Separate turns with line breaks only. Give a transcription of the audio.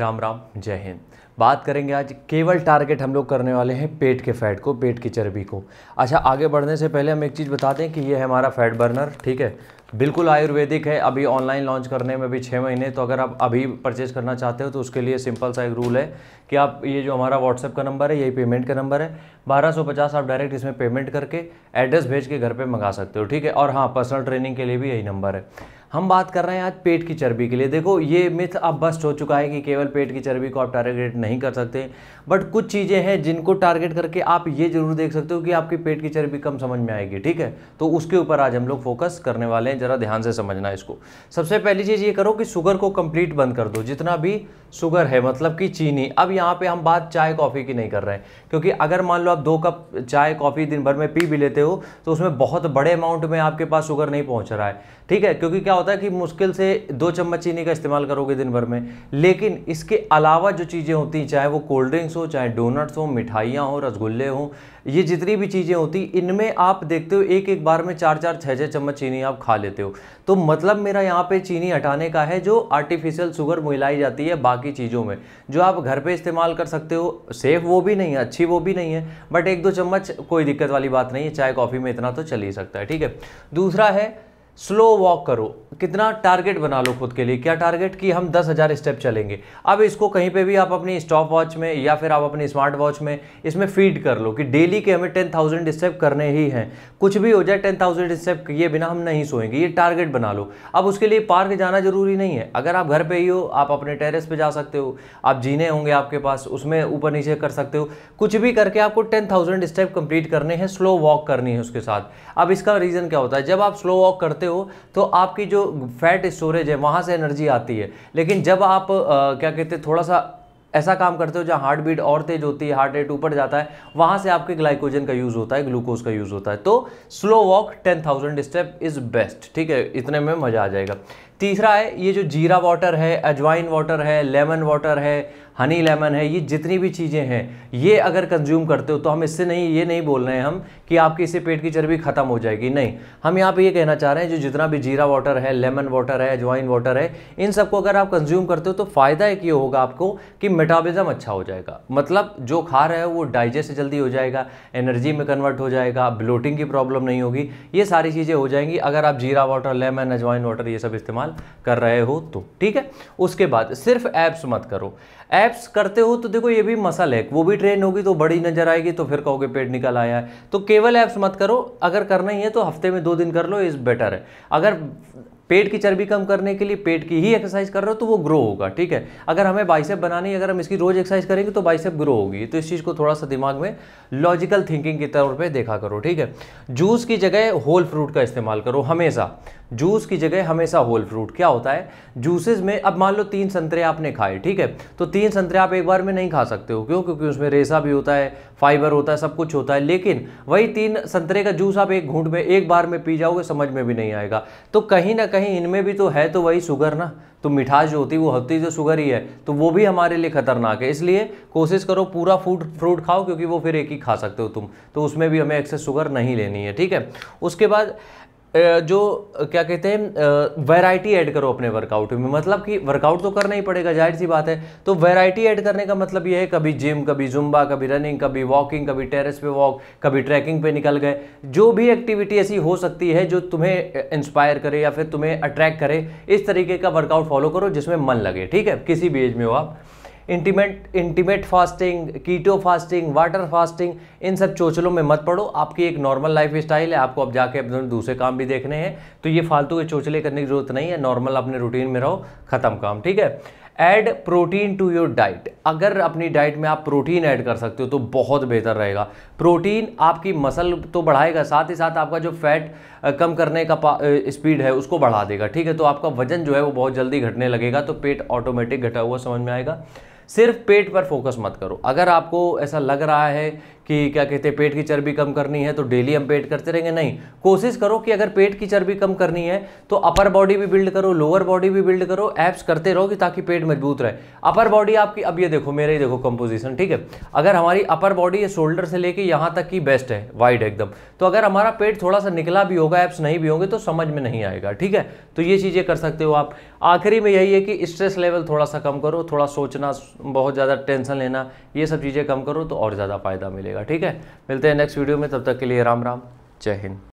राम राम जय हिंद बात करेंगे आज केवल टारगेट हम लोग करने वाले हैं पेट के फैट को पेट की चर्बी को अच्छा आगे बढ़ने से पहले हम एक चीज़ बता दें कि ये हमारा फैट बर्नर ठीक है बिल्कुल आयुर्वेदिक है अभी ऑनलाइन लॉन्च करने में भी छः महीने तो अगर आप अभी परचेज करना चाहते हो तो उसके लिए सिंपल सा एक रूल है कि आप ये जो हमारा व्हाट्सअप का नंबर है यही पेमेंट का नंबर है 1250 आप डायरेक्ट इसमें पेमेंट करके एड्रेस भेज के घर पे मंगा सकते हो ठीक है और हाँ पर्सनल ट्रेनिंग के लिए भी यही नंबर है हम बात कर रहे हैं आज पेट की चर्बी के लिए देखो ये मिथ अब बस्ट हो चुका है कि केवल पेट की चर्बी को आप टारगेट नहीं कर सकते बट कुछ चीज़ें हैं जिनको टारगेट करके आप ये ज़रूर देख सकते हो कि आपकी पेट की चर्बी कम समझ में आएगी ठीक है तो उसके ऊपर आज हम लोग फोकस करने वाले हैं ज़रा ध्यान से समझना इसको सबसे पहली चीज़ ये करो कि शुगर को कंप्लीट बंद कर दो जितना भी शुगर है मतलब कि चीनी अब यहाँ पे हम बात चाय कॉफ़ी की नहीं कर रहे हैं क्योंकि अगर मान लो आप दो कप चाय कॉफ़ी दिन भर में पी भी लेते हो तो उसमें बहुत बड़े अमाउंट में आपके पास शुगर नहीं पहुँच रहा है ठीक है क्योंकि क्या होता है कि मुश्किल से दो चम्मच चीनी का इस्तेमाल करोगे दिन भर में लेकिन इसके अलावा जो चीज़ें होती हैं चाहे वो कोल्ड ड्रिंक्स हो चाहे डोनट्स हो मिठाइयाँ हो रसगुल्ले हों ये जितनी भी चीज़ें होती इनमें आप देखते हो एक एक बार में चार चार छः छः चम्मच चीनी आप खा लेते हो तो मतलब मेरा यहाँ पे चीनी हटाने का है जो आर्टिफिशियल शुगर मिलाई जाती है बाकी चीज़ों में जो आप घर पे इस्तेमाल कर सकते हो सेफ़ वो भी नहीं है अच्छी वो भी नहीं है बट एक दो चम्मच कोई दिक्कत वाली बात नहीं है चाय कॉफ़ी में इतना तो चल ही सकता है ठीक है दूसरा है स्लो वॉक करो कितना टारगेट बना लो खुद के लिए क्या टारगेट कि हम दस हज़ार स्टेप चलेंगे अब इसको कहीं पे भी आप अपनी स्टॉप वॉच में या फिर आप अपनी स्मार्ट वॉच में इसमें फीड कर लो कि डेली के हमें टेन थाउजेंड स्टेप करने ही हैं कुछ भी हो जाए टेन थाउजेंड स्टेप किए बिना हम नहीं सोएंगे ये टारगेट बना लो अब उसके लिए पार्क जाना जरूरी नहीं है अगर आप घर पर ही हो आप अपने टेरेस पर जा सकते हो आप जीने होंगे आपके पास उसमें ऊपर नीचे कर सकते हो कुछ भी करके आपको टेन थाउजेंड स्टेप कंप्लीट करने हैं स्लो वॉक करनी है उसके साथ अब इसका रीज़न क्या होता है जब आप स्लो वॉक करते करते हो तो आपकी जो फैट स्टोरेज है वहाँ से एनर्जी आती है लेकिन जब आप आ, क्या कहते हैं थोड़ा सा ऐसा काम करते हो जहाँ हार्ट बीट और तेज होती है हार्ट रेट ऊपर जाता है वहाँ से आपके ग्लाइकोजन का यूज़ होता है ग्लूकोज का यूज़ होता है तो slow walk ten thousand step is best ठीक है इतने में मज़ा आ जाएगा तीसरा है ये जो जीरा वाटर है अजवाइन वाटर है लेमन वाटर है हनी लेमन है ये जितनी भी चीज़ें हैं ये अगर कंज्यूम करते हो तो हम इससे नहीं ये नहीं बोल रहे हैं हम कि आपके इससे पेट की चर्बी ख़त्म हो जाएगी नहीं हम यहाँ पे ये कहना चाह रहे हैं जो जितना भी जीरा वाटर है लेमन वाटर है अजवाइन वाटर है इन सबको अगर आप कंज्यूम करते हो तो फ़ायदा एक ये होगा आपको कि मेटाबिज़म अच्छा हो जाएगा मतलब जो खा रहे हो वो डाइजेस्ट जल्दी हो जाएगा एनर्जी में कन्वर्ट हो जाएगा ब्लोटिंग की प्रॉब्लम नहीं होगी ये सारी चीज़ें हो जाएंगी अगर आप जीरा वाटर लेमन अजवाइन वाटर ये सब इस्तेमाल इस्तेमाल कर रहे हो तो ठीक है उसके बाद सिर्फ ऐप्स मत करो ऐप्स करते हो तो देखो ये भी मसल है वो भी ट्रेन होगी तो बड़ी नज़र आएगी तो फिर कहोगे पेट निकल आया है तो केवल ऐप्स मत करो अगर करना ही है तो हफ्ते में दो दिन कर लो इज़ बेटर है अगर पेट की चर्बी कम करने के लिए पेट की ही एक्सरसाइज कर रहे हो तो वो ग्रो होगा ठीक है अगर हमें बाइसेप बनानी है अगर हम इसकी रोज़ एक्सरसाइज करेंगे तो बाइसेप ग्रो होगी तो इस चीज़ को थोड़ा सा दिमाग में लॉजिकल थिंकिंग के तौर पे देखा करो ठीक है जूस की जगह होल फ्रूट का इस्तेमाल करो हमेशा जूस की जगह हमेशा होल फ्रूट क्या होता है जूसेज में अब मान लो तीन संतरे आपने खाए ठीक है तो तीन संतरे आप एक बार में नहीं खा सकते हो क्यों क्योंकि उसमें रेसा भी होता है फाइबर होता है सब कुछ होता है लेकिन वही तीन संतरे का जूस आप एक घूंट में एक बार में पी जाओगे समझ में भी नहीं आएगा तो कहीं ना कहीं कहीं इनमें भी तो है तो वही शुगर ना तो मिठास जो होती है वो होती तो शुगर ही है तो वो भी हमारे लिए खतरनाक है इसलिए कोशिश करो पूरा फूड फ्रूट खाओ क्योंकि वो फिर एक ही खा सकते हो तुम तो उसमें भी हमें एक्सेस शुगर नहीं लेनी है ठीक है उसके बाद जो क्या कहते हैं वैरायटी ऐड करो अपने वर्कआउट में मतलब कि वर्कआउट तो करना ही पड़ेगा जाहिर सी बात है तो वैरायटी ऐड करने का मतलब यह है कभी जिम कभी जुम्बा कभी रनिंग कभी वॉकिंग कभी टेरेस पे वॉक कभी ट्रैकिंग पे निकल गए जो भी एक्टिविटी ऐसी हो सकती है जो तुम्हें इंस्पायर करे या फिर तुम्हें अट्रैक्ट करे इस तरीके का वर्कआउट फॉलो करो जिसमें मन लगे ठीक है किसी भी एज में हो आप intimate intimate fasting keto fasting water fasting इन सब चोचलों में मत पड़ो आपकी एक नॉर्मल लाइफ स्टाइल है आपको अब जाके अपने दूसरे काम भी देखने हैं तो ये फालतू के चोचले करने की जरूरत नहीं है नॉर्मल अपने रूटीन में रहो ख़त्म काम ठीक है add protein to your diet अगर अपनी डाइट में आप प्रोटीन ऐड कर सकते हो तो बहुत बेहतर रहेगा प्रोटीन आपकी मसल तो बढ़ाएगा साथ ही साथ आपका जो फैट कम करने का स्पीड है उसको बढ़ा देगा ठीक है तो आपका वजन जो है वो बहुत जल्दी घटने लगेगा तो पेट ऑटोमेटिक घटा हुआ समझ में आएगा सिर्फ पेट पर फोकस मत करो अगर आपको ऐसा लग रहा है कि क्या कहते हैं पेट की चर्बी कम करनी है तो डेली हम पेट करते रहेंगे नहीं कोशिश करो कि अगर पेट की चर्बी कम करनी है तो अपर बॉडी भी बिल्ड करो लोअर बॉडी भी बिल्ड करो एप्स करते रहो कि ताकि पेट मजबूत रहे अपर बॉडी आपकी अब ये देखो मेरे ही देखो कंपोजिशन ठीक है अगर हमारी अपर बॉडी ये शोल्डर से लेके यहाँ तक की बेस्ट है वाइड एकदम तो अगर हमारा पेट थोड़ा सा निकला भी होगा एप्स नहीं भी होंगे तो समझ में नहीं आएगा ठीक है तो ये चीज़ें कर सकते हो आप आखिरी में यही है कि स्ट्रेस लेवल थोड़ा सा कम करो थोड़ा सोचना बहुत ज़्यादा टेंशन लेना ये सब चीज़ें कम करो तो और ज़्यादा फायदा मिलेगा जाएगा ठीक है मिलते हैं नेक्स्ट वीडियो में तब तक के लिए राम राम जय हिंद